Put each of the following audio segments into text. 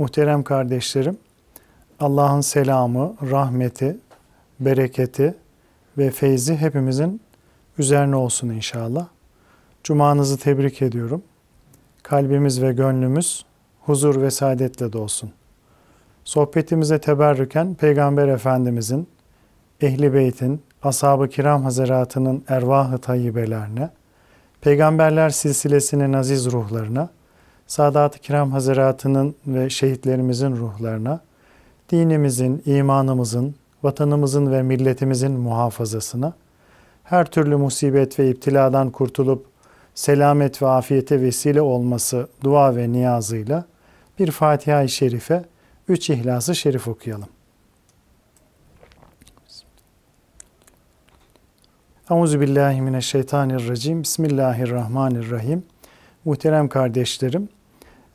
Muhterem kardeşlerim, Allah'ın selamı, rahmeti, bereketi ve feyzi hepimizin üzerine olsun inşallah. Cumanızı tebrik ediyorum. Kalbimiz ve gönlümüz huzur ve saadetle dolsun. Sohbetimize teberrüken Peygamber Efendimizin, Ehli Beyt'in, Ashab-ı Kiram Hazaratı'nın ervah-ı tayyibelerine, Peygamberler silsilesinin aziz ruhlarına, Sadat-ı Kiram Hazaratı'nın ve şehitlerimizin ruhlarına, dinimizin, imanımızın, vatanımızın ve milletimizin muhafazasına, her türlü musibet ve iptiladan kurtulup selamet ve afiyete vesile olması dua ve niyazıyla bir Fatiha-i Şerife, üç İhlas-ı Şerif okuyalım. Euzu billahi mineşşeytanirracim. Bismillahirrahmanirrahim. Muhterem kardeşlerim,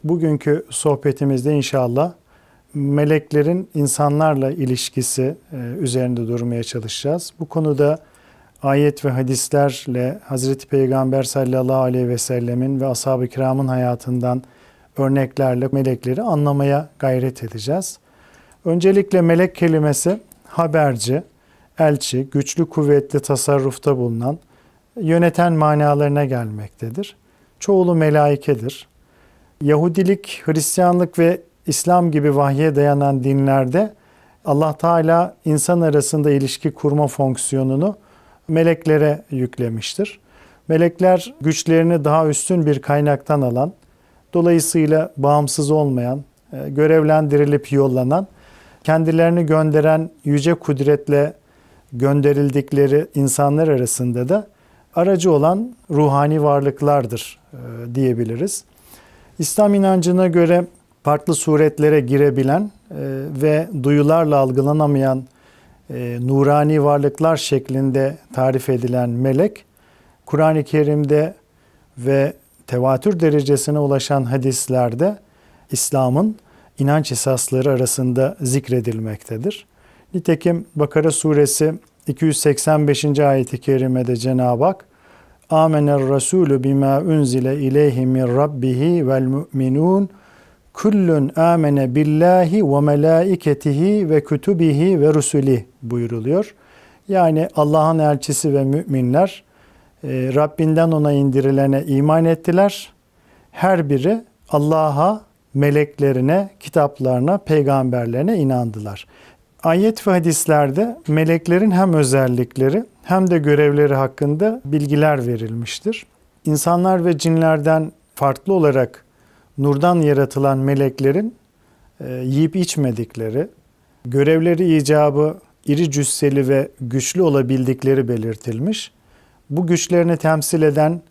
Bugünkü sohbetimizde inşallah meleklerin insanlarla ilişkisi e, üzerinde durmaya çalışacağız. Bu konuda ayet ve hadislerle Hazreti Peygamber sallallahu aleyhi ve sellemin ve ashab-ı kiramın hayatından örneklerle melekleri anlamaya gayret edeceğiz. Öncelikle melek kelimesi haberci, elçi, güçlü kuvvetli tasarrufta bulunan, yöneten manalarına gelmektedir. Çoğulu melaikedir. Yahudilik, Hristiyanlık ve İslam gibi vahye dayanan dinlerde Allah Teala insan arasında ilişki kurma fonksiyonunu meleklere yüklemiştir. Melekler güçlerini daha üstün bir kaynaktan alan, dolayısıyla bağımsız olmayan, e, görevlendirilip yollanan, kendilerini gönderen yüce kudretle gönderildikleri insanlar arasında da aracı olan ruhani varlıklardır e, diyebiliriz. İslam inancına göre farklı suretlere girebilen e, ve duyularla algılanamayan e, nurani varlıklar şeklinde tarif edilen melek, Kur'an-ı Kerim'de ve tevatür derecesine ulaşan hadislerde İslam'ın inanç esasları arasında zikredilmektedir. Nitekim Bakara suresi 285. ayeti kerimede Cenab-ı Hak Amener Resulü bima unzile ileyhi min rabbihi vel mu'minun kullun amene billahi ve melaiketihi ve kütübihi ve rusuli buyuruluyor. Yani Allah'ın elçisi ve müminler e, Rabbinden ona indirilene iman ettiler. Her biri Allah'a, meleklerine, kitaplarına, peygamberlerine inandılar.'' Ayet ve hadislerde meleklerin hem özellikleri hem de görevleri hakkında bilgiler verilmiştir. İnsanlar ve cinlerden farklı olarak nurdan yaratılan meleklerin e, yiyip içmedikleri, görevleri icabı iri cüsseli ve güçlü olabildikleri belirtilmiş. Bu güçlerini temsil eden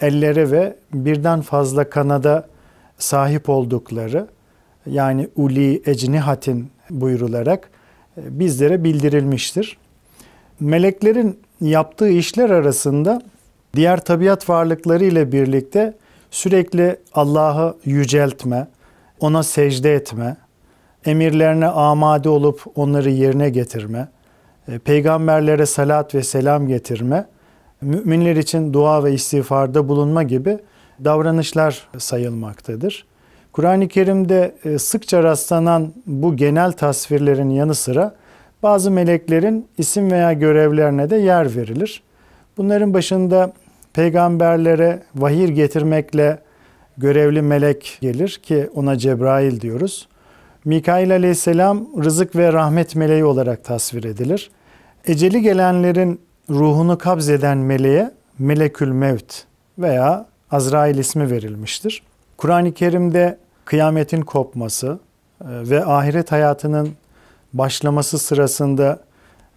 ellere ve birden fazla kanada sahip oldukları yani uli ecnihatin buyurularak e, bizlere bildirilmiştir. Meleklerin yaptığı işler arasında diğer tabiat varlıkları ile birlikte sürekli Allah'ı yüceltme, ona secde etme, emirlerine amade olup onları yerine getirme, e, peygamberlere salat ve selam getirme, müminler için dua ve istiğfarda bulunma gibi davranışlar sayılmaktadır. Kur'an-ı Kerim'de e, sıkça rastlanan bu genel tasvirlerin yanı sıra bazı meleklerin isim veya görevlerine de yer verilir. Bunların başında peygamberlere vahir getirmekle görevli melek gelir ki ona Cebrail diyoruz. Mikail aleyhisselam rızık ve rahmet meleği olarak tasvir edilir. Eceli gelenlerin ruhunu kabzeden meleğe melekül mevt veya Azrail ismi verilmiştir. Kur'an-ı Kerim'de kıyametin kopması e, ve ahiret hayatının başlaması sırasında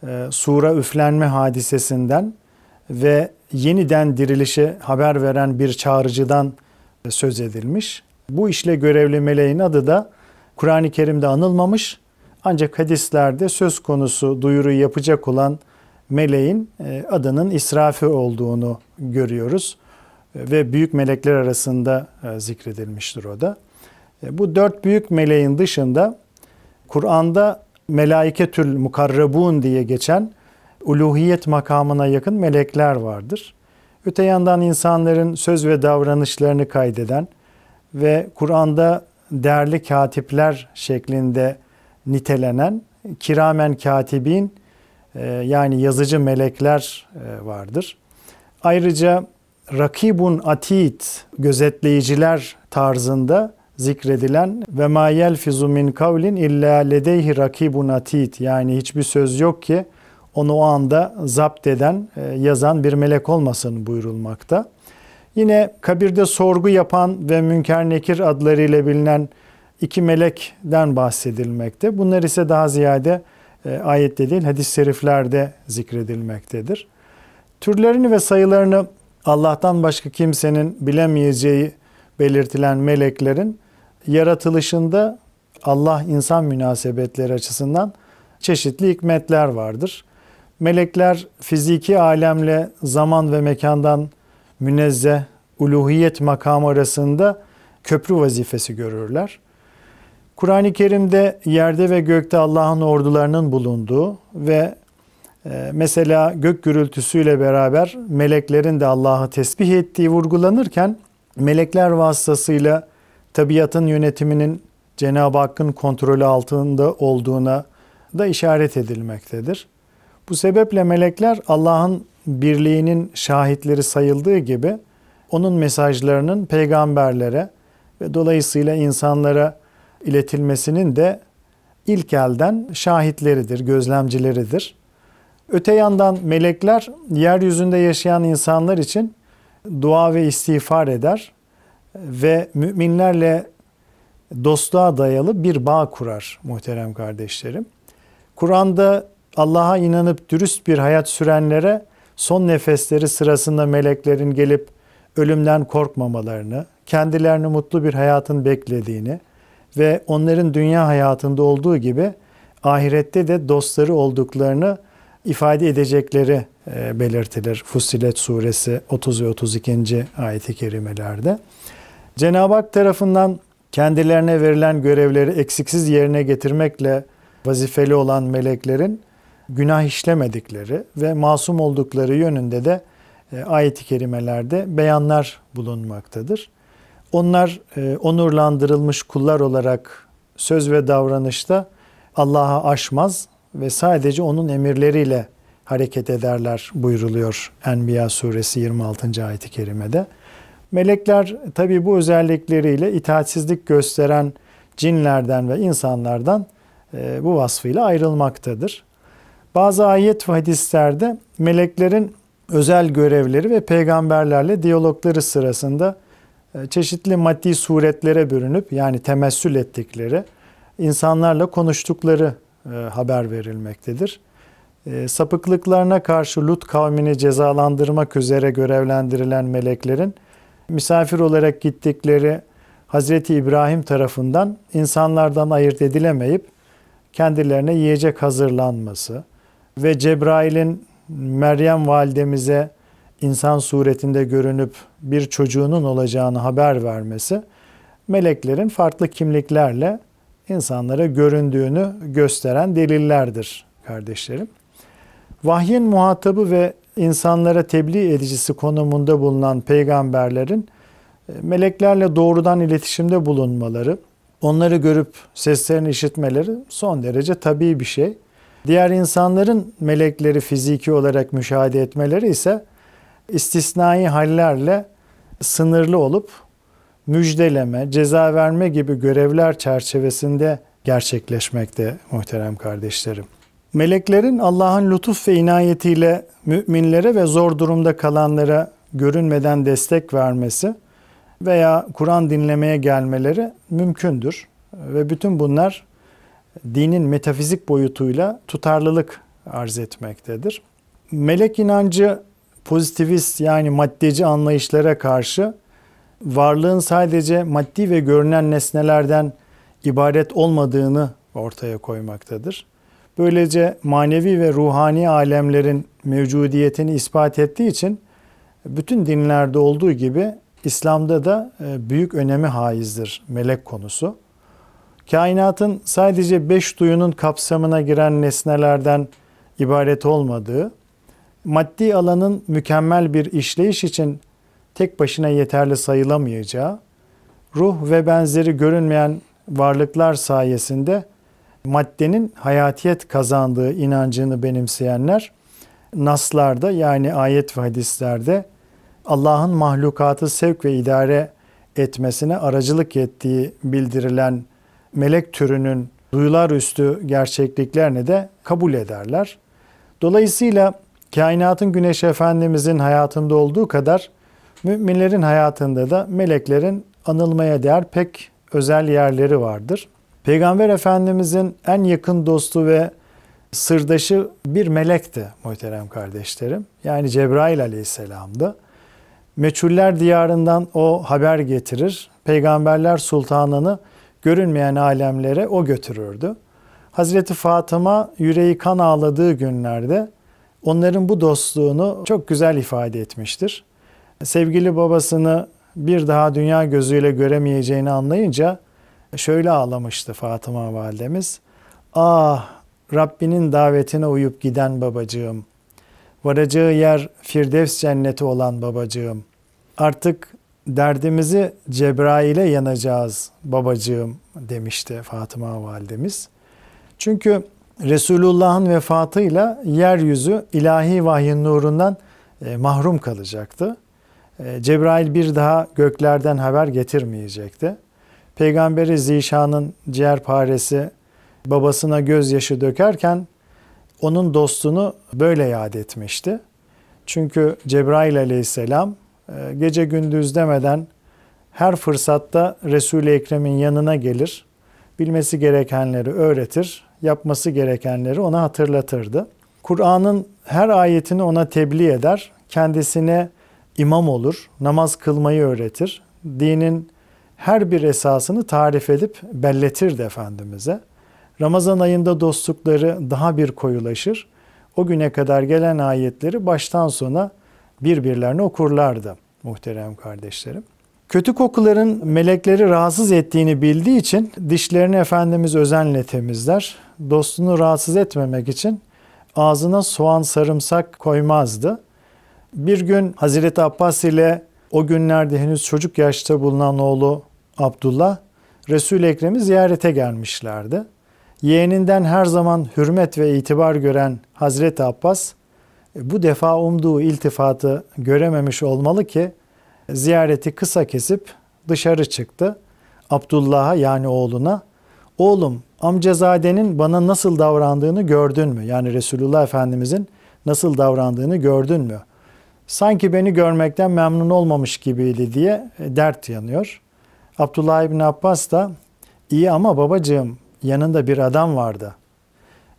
e, sura üflenme hadisesinden ve yeniden dirilişe haber veren bir çağrıcıdan e, söz edilmiş. Bu işle görevli meleğin adı da Kur'an-ı Kerim'de anılmamış ancak hadislerde söz konusu duyuru yapacak olan meleğin adının İsrafil olduğunu görüyoruz ve büyük melekler arasında zikredilmiştir o da. E, bu dört büyük meleğin dışında Kur'an'da melaiketül mukarrabun diye geçen uluhiyet makamına yakın melekler vardır. Öte yandan insanların söz ve davranışlarını kaydeden ve Kur'an'da değerli katipler şeklinde nitelenen kiramen katibin e, yani yazıcı melekler e, vardır. Ayrıca rakibun atit gözetleyiciler tarzında zikredilen ve ma yelfizu min kavlin illa ledeyhi rakibun atid yani hiçbir söz yok ki onu o anda zapt eden, e, yazan bir melek olmasın buyurulmakta. Yine kabirde sorgu yapan ve münker nekir adlarıyla bilinen iki melekten bahsedilmekte. Bunlar ise daha ziyade e, ayette değil hadis-i şeriflerde zikredilmektedir. Türlerini ve sayılarını Allah'tan başka kimsenin bilemeyeceği belirtilen meleklerin yaratılışında Allah insan münasebetleri açısından çeşitli hikmetler vardır. Melekler fiziki alemle zaman ve mekandan münezzeh, uluhiyet makamı arasında köprü vazifesi görürler. Kur'an-ı Kerim'de yerde ve gökte Allah'ın ordularının bulunduğu ve e, mesela gök gürültüsüyle beraber meleklerin de Allah'ı tesbih ettiği vurgulanırken melekler vasıtasıyla tabiatın yönetiminin Cenab-ı Hakk'ın kontrolü altında olduğuna da işaret edilmektedir. Bu sebeple melekler Allah'ın birliğinin şahitleri sayıldığı gibi onun mesajlarının peygamberlere ve dolayısıyla insanlara iletilmesinin de ilk elden şahitleridir, gözlemcileridir. Öte yandan melekler yeryüzünde yaşayan insanlar için dua ve istiğfar eder ve müminlerle dostluğa dayalı bir bağ kurar muhterem kardeşlerim. Kur'an'da Allah'a inanıp dürüst bir hayat sürenlere son nefesleri sırasında meleklerin gelip ölümden korkmamalarını, kendilerini mutlu bir hayatın beklediğini ve onların dünya hayatında olduğu gibi ahirette de dostları olduklarını ifade edecekleri e, belirtilir Fussilet suresi 30 ve 32. ayet-i kerimelerde. Cenab-ı Hak tarafından kendilerine verilen görevleri eksiksiz yerine getirmekle vazifeli olan meleklerin günah işlemedikleri ve masum oldukları yönünde de e, ayet-i kerimelerde beyanlar bulunmaktadır. Onlar e, onurlandırılmış kullar olarak söz ve davranışta Allah'a aşmaz ve sadece onun emirleriyle hareket ederler buyuruluyor Enbiya suresi 26. ayet-i kerimede. Melekler tabi bu özellikleriyle itaatsizlik gösteren cinlerden ve insanlardan e, bu vasfıyla ayrılmaktadır. Bazı ayet ve hadislerde meleklerin özel görevleri ve peygamberlerle diyalogları sırasında e, çeşitli maddi suretlere bürünüp yani temessül ettikleri insanlarla konuştukları e, haber verilmektedir. E, sapıklıklarına karşı Lut kavmini cezalandırmak üzere görevlendirilen meleklerin misafir olarak gittikleri Hazreti İbrahim tarafından insanlardan ayırt edilemeyip kendilerine yiyecek hazırlanması ve Cebrail'in Meryem validemize insan suretinde görünüp bir çocuğunun olacağını haber vermesi meleklerin farklı kimliklerle insanlara göründüğünü gösteren delillerdir kardeşlerim. Vahyin muhatabı ve insanlara tebliğ edicisi konumunda bulunan peygamberlerin e, meleklerle doğrudan iletişimde bulunmaları, onları görüp seslerini işitmeleri son derece tabii bir şey. Diğer insanların melekleri fiziki olarak müşahede etmeleri ise istisnai hallerle sınırlı olup müjdeleme, ceza verme gibi görevler çerçevesinde gerçekleşmekte muhterem kardeşlerim. Meleklerin Allah'ın lütuf ve inayetiyle müminlere ve zor durumda kalanlara görünmeden destek vermesi veya Kur'an dinlemeye gelmeleri mümkündür. Ve bütün bunlar dinin metafizik boyutuyla tutarlılık arz etmektedir. Melek inancı pozitivist yani maddeci anlayışlara karşı varlığın sadece maddi ve görünen nesnelerden ibaret olmadığını ortaya koymaktadır. Böylece manevi ve ruhani alemlerin mevcudiyetini ispat ettiği için bütün dinlerde olduğu gibi İslam'da da e, büyük önemi haizdir melek konusu. Kainatın sadece beş duyunun kapsamına giren nesnelerden ibaret olmadığı, maddi alanın mükemmel bir işleyiş için tek başına yeterli sayılamayacağı, ruh ve benzeri görünmeyen varlıklar sayesinde maddenin hayatiyet kazandığı inancını benimseyenler naslarda yani ayet ve hadislerde Allah'ın mahlukatı sevk ve idare etmesine aracılık ettiği bildirilen melek türünün duyular üstü gerçekliklerini de kabul ederler. Dolayısıyla kainatın güneş efendimizin hayatında olduğu kadar müminlerin hayatında da meleklerin anılmaya değer pek özel yerleri vardır. Peygamber Efendimizin en yakın dostu ve sırdaşı bir melekti muhterem kardeşlerim. Yani Cebrail aleyhisselamdı. Meçhuller diyarından o haber getirir. Peygamberler sultanını görünmeyen alemlere o götürürdü. Hazreti Fatıma yüreği kan ağladığı günlerde onların bu dostluğunu çok güzel ifade etmiştir. Sevgili babasını bir daha dünya gözüyle göremeyeceğini anlayınca şöyle ağlamıştı Fatıma validemiz. Ah Rabbinin davetine uyup giden babacığım. Varacağı yer Firdevs cenneti olan babacığım. Artık derdimizi Cebrail'e yanacağız babacığım demişti Fatıma validemiz. Çünkü Resulullah'ın vefatıyla yeryüzü ilahi vahyin nurundan e, mahrum kalacaktı. E, Cebrail bir daha göklerden haber getirmeyecekti. Peygamberi Zişan'ın paresi babasına gözyaşı dökerken onun dostunu böyle yad etmişti. Çünkü Cebrail aleyhisselam e, gece gündüz demeden her fırsatta Resul-i Ekrem'in yanına gelir, bilmesi gerekenleri öğretir, yapması gerekenleri ona hatırlatırdı. Kur'an'ın her ayetini ona tebliğ eder, kendisine imam olur, namaz kılmayı öğretir, dinin her bir esasını tarif edip belletirdi Efendimiz'e. Ramazan ayında dostlukları daha bir koyulaşır. O güne kadar gelen ayetleri baştan sona birbirlerine okurlardı muhterem kardeşlerim. Kötü kokuların melekleri rahatsız ettiğini bildiği için dişlerini Efendimiz özenle temizler. Dostunu rahatsız etmemek için ağzına soğan sarımsak koymazdı. Bir gün Hazreti Abbas ile o günlerde henüz çocuk yaşta bulunan oğlu Abdullah Resul-i Ekrem'i ziyarete gelmişlerdi. Yeğeninden her zaman hürmet ve itibar gören Hazreti Abbas e, bu defa umduğu iltifatı görememiş olmalı ki ziyareti kısa kesip dışarı çıktı. Abdullah'a yani oğluna oğlum amcazadenin bana nasıl davrandığını gördün mü? Yani Resulullah Efendimizin nasıl davrandığını gördün mü? Sanki beni görmekten memnun olmamış gibiydi diye e, dert yanıyor. Abdullah bin Abbas da iyi ama babacığım yanında bir adam vardı.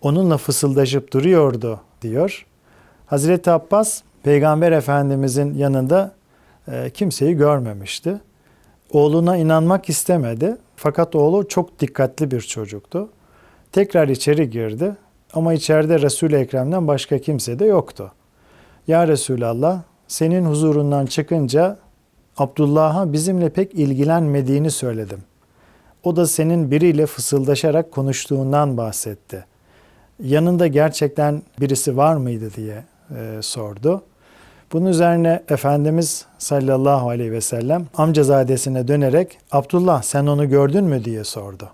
Onunla fısıldaşıp duruyordu diyor. Hazreti Abbas Peygamber Efendimizin yanında e, kimseyi görmemişti. Oğluna inanmak istemedi fakat oğlu çok dikkatli bir çocuktu. Tekrar içeri girdi ama içeride Resul-i Ekrem'den başka kimse de yoktu. Ya Resulallah senin huzurundan çıkınca Abdullah'a bizimle pek ilgilenmediğini söyledim. O da senin biriyle fısıldaşarak konuştuğundan bahsetti. Yanında gerçekten birisi var mıydı diye e, sordu. Bunun üzerine Efendimiz sallallahu aleyhi ve sellem amcazadesine dönerek Abdullah sen onu gördün mü diye sordu.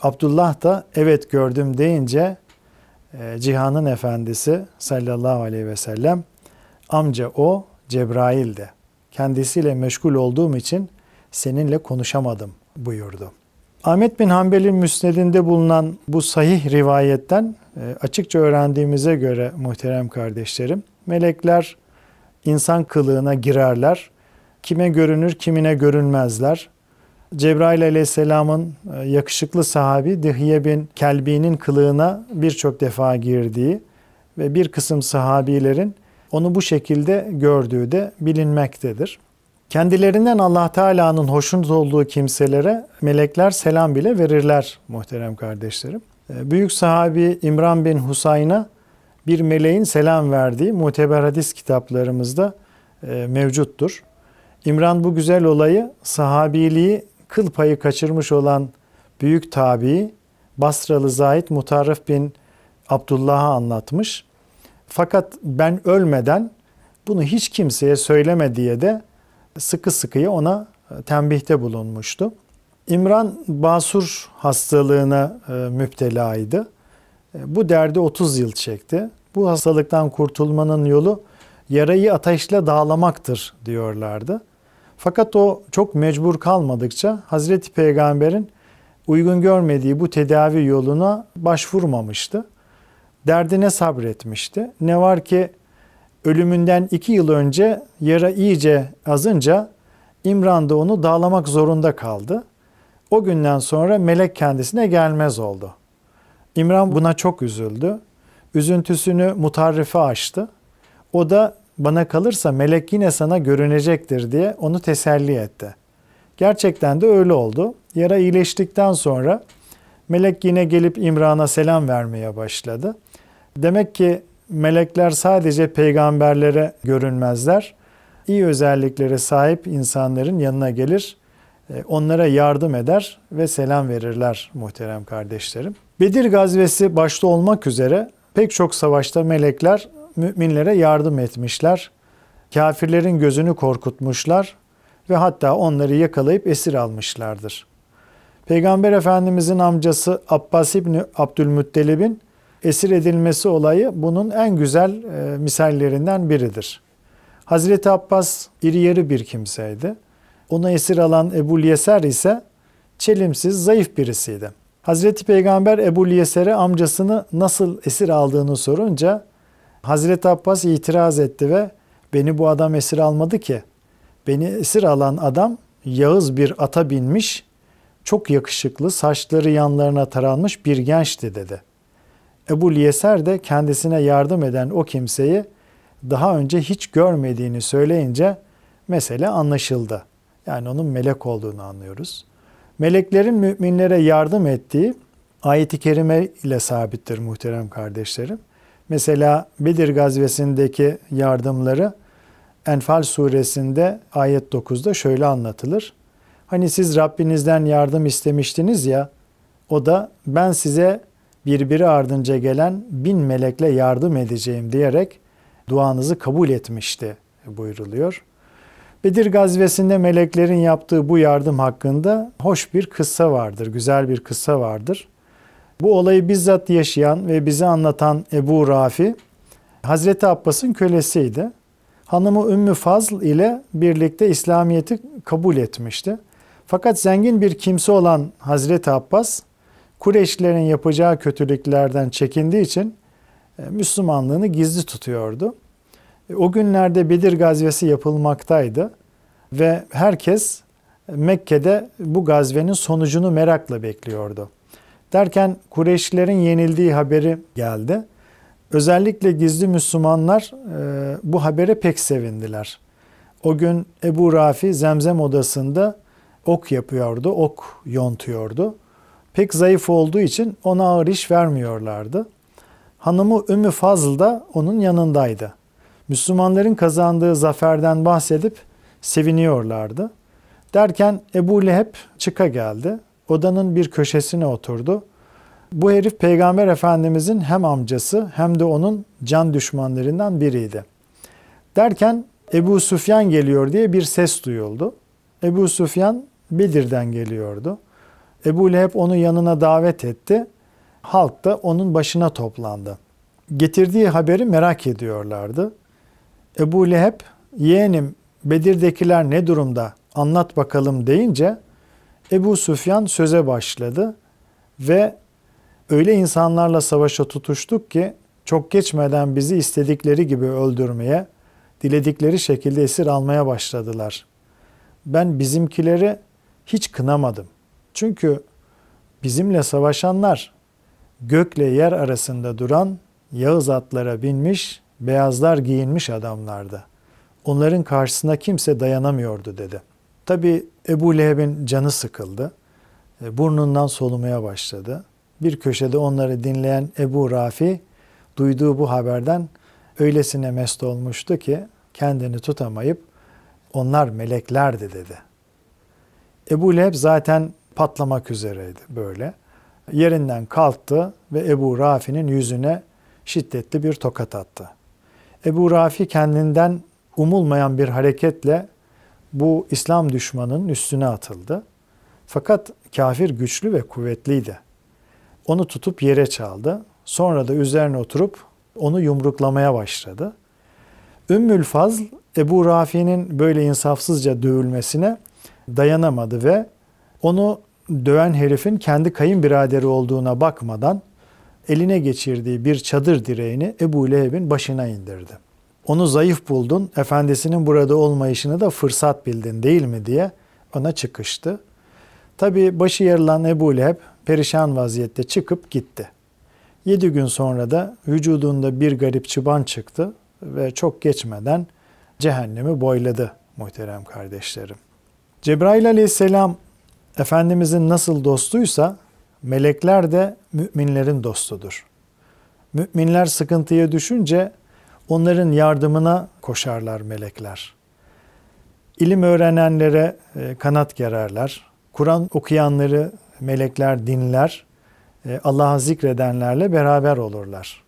Abdullah da evet gördüm deyince e, cihanın efendisi sallallahu aleyhi ve sellem amca o Cebrail'di kendisiyle meşgul olduğum için seninle konuşamadım buyurdu. Ahmet bin Hanbel'in müsnedinde bulunan bu sahih rivayetten e, açıkça öğrendiğimize göre muhterem kardeşlerim, melekler insan kılığına girerler. Kime görünür, kimine görünmezler. Cebrail aleyhisselamın e, yakışıklı sahabi Dihiye bin Kelbi'nin kılığına birçok defa girdiği ve bir kısım sahabilerin onu bu şekilde gördüğü de bilinmektedir. Kendilerinden Allah Teala'nın hoşnut olduğu kimselere melekler selam bile verirler muhterem kardeşlerim. Ee, büyük sahabi İmran bin Husayn'a bir meleğin selam verdiği muteber hadis kitaplarımızda e, mevcuttur. İmran bu güzel olayı sahabiliği kıl payı kaçırmış olan büyük tabi Basralı Zahid Mutarrif bin Abdullah'a anlatmış. Fakat ben ölmeden bunu hiç kimseye söyleme diye de sıkı sıkıya ona e, tembihte bulunmuştu. İmran Basur hastalığına e, müptelaydı. E, bu derdi 30 yıl çekti. Bu hastalıktan kurtulmanın yolu yarayı ateşle dağlamaktır diyorlardı. Fakat o çok mecbur kalmadıkça Hazreti Peygamber'in uygun görmediği bu tedavi yoluna başvurmamıştı derdine sabretmişti. Ne var ki ölümünden iki yıl önce yara iyice azınca İmran da onu dağlamak zorunda kaldı. O günden sonra melek kendisine gelmez oldu. İmran buna çok üzüldü. Üzüntüsünü mutarrife açtı. O da bana kalırsa melek yine sana görünecektir diye onu teselli etti. Gerçekten de öyle oldu. Yara iyileştikten sonra melek yine gelip İmran'a selam vermeye başladı. Demek ki melekler sadece peygamberlere görünmezler. İyi özelliklere sahip insanların yanına gelir, e, onlara yardım eder ve selam verirler muhterem kardeşlerim. Bedir gazvesi başta olmak üzere pek çok savaşta melekler müminlere yardım etmişler. Kafirlerin gözünü korkutmuşlar ve hatta onları yakalayıp esir almışlardır. Peygamber Efendimizin amcası Abbas İbni Abdülmuttalib'in esir edilmesi olayı bunun en güzel e, misallerinden biridir. Hazreti Abbas iri yarı bir kimseydi. Onu esir alan Ebu Yeser ise çelimsiz, zayıf birisiydi. Hazreti Peygamber Ebu Yeser'e amcasını nasıl esir aldığını sorunca Hazreti Abbas itiraz etti ve beni bu adam esir almadı ki. Beni esir alan adam yağız bir ata binmiş, çok yakışıklı, saçları yanlarına taranmış bir gençti dedi.'' Ebu Yeser de kendisine yardım eden o kimseyi daha önce hiç görmediğini söyleyince mesele anlaşıldı. Yani onun melek olduğunu anlıyoruz. Meleklerin müminlere yardım ettiği ayeti kerime ile sabittir muhterem kardeşlerim. Mesela Bedir gazvesindeki yardımları Enfal suresinde ayet 9'da şöyle anlatılır. Hani siz Rabbinizden yardım istemiştiniz ya, o da ben size birbiri ardınca gelen bin melekle yardım edeceğim diyerek duanızı kabul etmişti buyuruluyor. Bedir gazvesinde meleklerin yaptığı bu yardım hakkında hoş bir kıssa vardır, güzel bir kıssa vardır. Bu olayı bizzat yaşayan ve bize anlatan Ebu Rafi, Hazreti Abbas'ın kölesiydi. Hanımı Ümmü Fazl ile birlikte İslamiyet'i kabul etmişti. Fakat zengin bir kimse olan Hazreti Abbas Kureyşlilerin yapacağı kötülüklerden çekindiği için e, Müslümanlığını gizli tutuyordu. E, o günlerde Bedir gazvesi yapılmaktaydı ve herkes e, Mekke'de bu gazvenin sonucunu merakla bekliyordu. Derken Kureyşlilerin yenildiği haberi geldi. Özellikle gizli Müslümanlar bu habere pek sevindiler. O gün Ebu Rafi Zemzem odasında ok yapıyordu, ok yontuyordu pek zayıf olduğu için ona ağır iş vermiyorlardı. Hanımı Ümmü Fazıl da onun yanındaydı. Müslümanların kazandığı zaferden bahsedip seviniyorlardı. Derken Ebu Leheb çıka geldi. Odanın bir köşesine oturdu. Bu herif Peygamber Efendimizin hem amcası hem de onun can düşmanlarından biriydi. Derken Ebu Sufyan geliyor diye bir ses duyuldu. Ebu Sufyan Bedir'den geliyordu. Ebu Leheb onu yanına davet etti. Halk da onun başına toplandı. Getirdiği haberi merak ediyorlardı. Ebu Leheb, yeğenim Bedir'dekiler ne durumda anlat bakalım deyince Ebu Süfyan söze başladı ve öyle insanlarla savaşa tutuştuk ki çok geçmeden bizi istedikleri gibi öldürmeye, diledikleri şekilde esir almaya başladılar. Ben bizimkileri hiç kınamadım. Çünkü bizimle savaşanlar gökle yer arasında duran Yağız atlara binmiş, beyazlar giyinmiş adamlardı. Onların karşısına kimse dayanamıyordu dedi. Tabi Ebu Leheb'in canı sıkıldı. E, burnundan solumaya başladı. Bir köşede onları dinleyen Ebu Rafi duyduğu bu haberden öylesine mest olmuştu ki kendini tutamayıp onlar meleklerdi dedi. Ebu Leheb zaten patlamak üzereydi böyle. Yerinden kalktı ve Ebu Rafi'nin yüzüne şiddetli bir tokat attı. Ebu Rafi kendinden umulmayan bir hareketle bu İslam düşmanının üstüne atıldı. Fakat kafir güçlü ve kuvvetliydi. Onu tutup yere çaldı. Sonra da üzerine oturup onu yumruklamaya başladı. Ümmül Fazl Ebu Rafi'nin böyle insafsızca dövülmesine dayanamadı ve onu döven herifin kendi kayınbiraderi olduğuna bakmadan eline geçirdiği bir çadır direğini Ebu Leheb'in başına indirdi. Onu zayıf buldun, efendisinin burada olmayışını da fırsat bildin değil mi diye ona çıkıştı. Tabi başı yarılan Ebu Leheb perişan vaziyette çıkıp gitti. Yedi gün sonra da vücudunda bir garip çıban çıktı ve çok geçmeden cehennemi boyladı muhterem kardeşlerim. Cebrail aleyhisselam Efendimizin nasıl dostuysa melekler de müminlerin dostudur. Müminler sıkıntıya düşünce onların yardımına koşarlar melekler. İlim öğrenenlere e, kanat gererler. Kur'an okuyanları melekler dinler. E, Allah'a zikredenlerle beraber olurlar.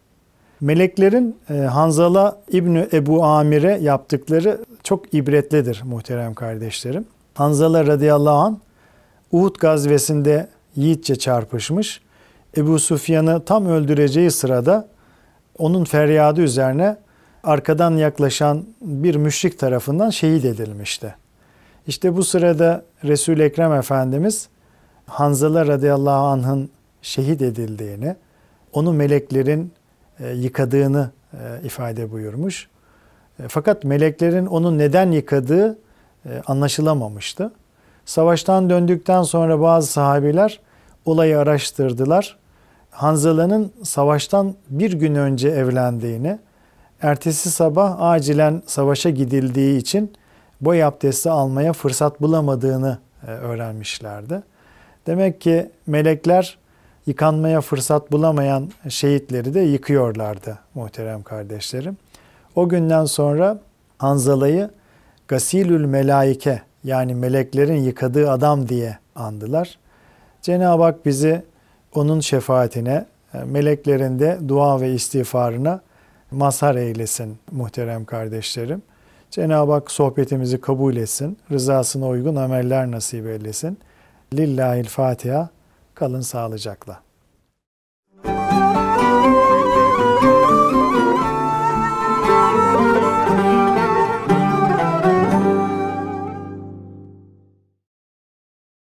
Meleklerin e, Hanzala İbni Ebu Amir'e yaptıkları çok ibretlidir muhterem kardeşlerim. Hanzala radıyallahu an Uhud gazvesinde yiğitçe çarpışmış. Ebu Sufyan'ı tam öldüreceği sırada onun feryadı üzerine arkadan yaklaşan bir müşrik tarafından şehit edilmişti. İşte bu sırada Resul-i Ekrem Efendimiz Hanzala radıyallahu anh'ın şehit edildiğini, onu meleklerin e, yıkadığını e, ifade buyurmuş. E, fakat meleklerin onu neden yıkadığı anlaşılamamıştı. Savaştan döndükten sonra bazı sahabiler olayı araştırdılar. Hanzala'nın savaştan bir gün önce evlendiğini, ertesi sabah acilen savaşa gidildiği için boy abdesti almaya fırsat bulamadığını e, öğrenmişlerdi. Demek ki melekler yıkanmaya fırsat bulamayan şehitleri de yıkıyorlardı muhterem kardeşlerim. O günden sonra Hanzala'yı Gasilül Melaike yani meleklerin yıkadığı adam diye andılar. Cenab-ı Hak bizi onun şefaatine, e, meleklerin de dua ve istiğfarına mazhar eylesin muhterem kardeşlerim. Cenab-ı Hak sohbetimizi kabul etsin, rızasına uygun ameller nasip eylesin. Lillahil Fatiha, kalın sağlıcakla.